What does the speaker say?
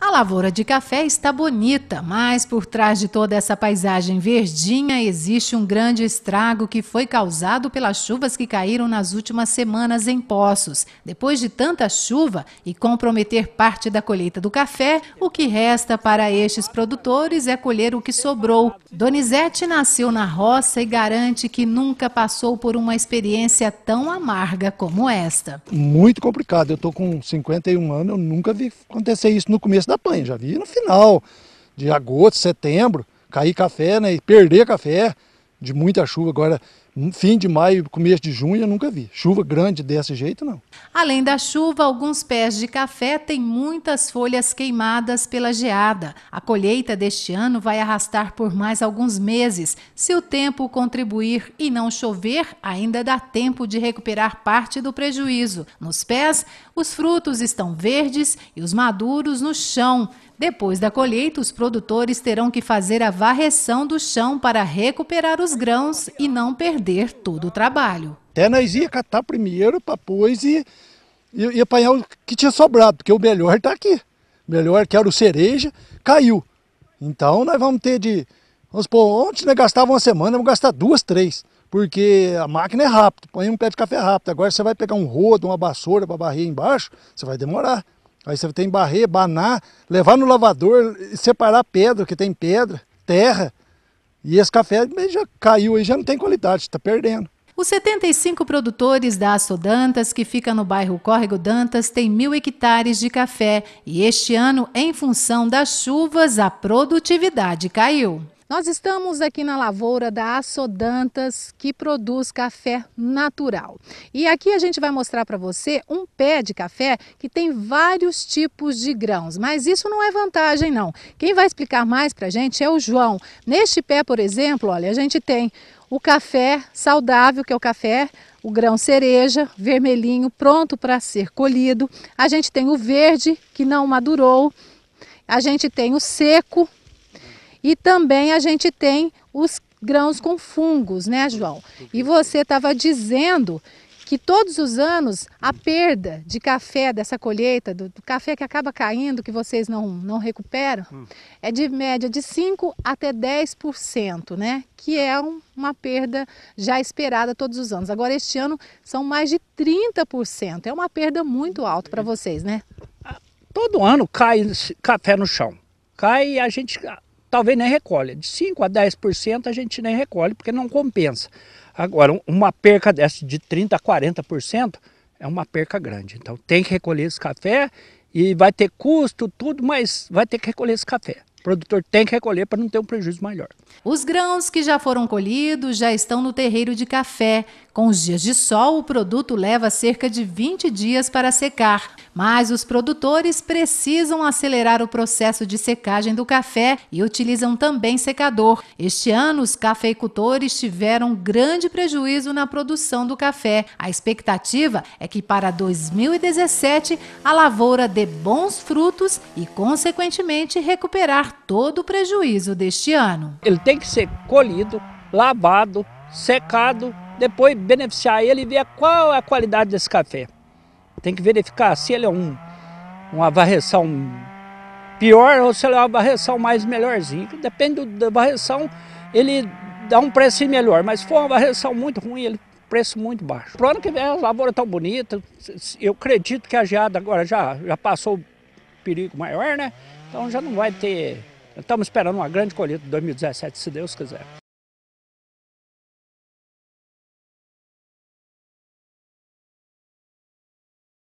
A lavoura de café está bonita, mas por trás de toda essa paisagem verdinha existe um grande estrago que foi causado pelas chuvas que caíram nas últimas semanas em Poços. Depois de tanta chuva e comprometer parte da colheita do café, o que resta para estes produtores é colher o que sobrou. Donizete nasceu na roça e garante que nunca passou por uma experiência tão amarga como esta. Muito complicado. Eu estou com 51 anos, eu nunca vi acontecer isso no começo da panha, já vi no final de agosto, setembro, cair café, né, e perder café de muita chuva. Agora, fim de maio, começo de junho, eu nunca vi. Chuva grande desse jeito, não. Além da chuva, alguns pés de café têm muitas folhas queimadas pela geada. A colheita deste ano vai arrastar por mais alguns meses. Se o tempo contribuir e não chover, ainda dá tempo de recuperar parte do prejuízo. Nos pés, os frutos estão verdes e os maduros no chão. Depois da colheita, os produtores terão que fazer a varreção do chão para recuperar os grãos e não perder todo o trabalho. Até nós ia catar primeiro para depois e, e, e apanhar o que tinha sobrado, porque o melhor está aqui. O melhor, que era o cereja, caiu. Então nós vamos ter de. Vamos supor, ontem nós gastavam uma semana, vamos gastar duas, três. Porque a máquina é rápida, põe um pé de café rápido. Agora você vai pegar um rodo, uma vassoura para barrer embaixo, você vai demorar. Aí você tem que barrer, banar, levar no lavador, separar pedra, que tem pedra, terra. E esse café já caiu e já não tem qualidade, está perdendo. Os 75 produtores da Aço Dantas, que fica no bairro Córrego Dantas, têm mil hectares de café e este ano, em função das chuvas, a produtividade caiu. Nós estamos aqui na lavoura da Assodantas, que produz café natural. E aqui a gente vai mostrar para você um pé de café que tem vários tipos de grãos, mas isso não é vantagem não. Quem vai explicar mais para a gente é o João. Neste pé, por exemplo, olha, a gente tem o café saudável, que é o café, o grão cereja, vermelhinho, pronto para ser colhido. A gente tem o verde, que não madurou. A gente tem o seco, e também a gente tem os grãos com fungos, né, João? E você estava dizendo que todos os anos a perda de café dessa colheita, do, do, café que acaba caindo, que vocês não, não recuperam, hum. é de média de 5 até 10%, né? Que é um, uma perda já esperada todos os anos. Agora, este ano são mais de 30%. É uma perda muito alta para vocês, né? Todo ano cai café no chão. Cai e a gente talvez nem recolha. De 5% a 10% a gente nem recolhe, porque não compensa. Agora, uma perca dessa de 30% a 40% é uma perca grande. Então tem que recolher esse café e vai ter custo, tudo, mas vai ter que recolher esse café. O produtor tem que recolher para não ter um prejuízo maior. Os grãos que já foram colhidos já estão no terreiro de café, com os dias de sol, o produto leva cerca de 20 dias para secar, mas os produtores precisam acelerar o processo de secagem do café e utilizam também secador. Este ano, os cafeicultores tiveram grande prejuízo na produção do café. A expectativa é que para 2017 a lavoura dê bons frutos e, consequentemente, recuperar todo o prejuízo deste ano. Ele tem que ser colhido, lavado, secado depois beneficiar ele e ver qual é a qualidade desse café. Tem que verificar se ele é um, uma varreção pior ou se ele é uma varreção mais melhorzinha. Depende da varreção, ele dá um preço melhor, mas se for uma varreção muito ruim, ele preço muito baixo. Para o ano que vem a lavoura tão bonita, eu acredito que a geada agora já, já passou o perigo maior, né? Então já não vai ter. Estamos esperando uma grande colheita de 2017, se Deus quiser.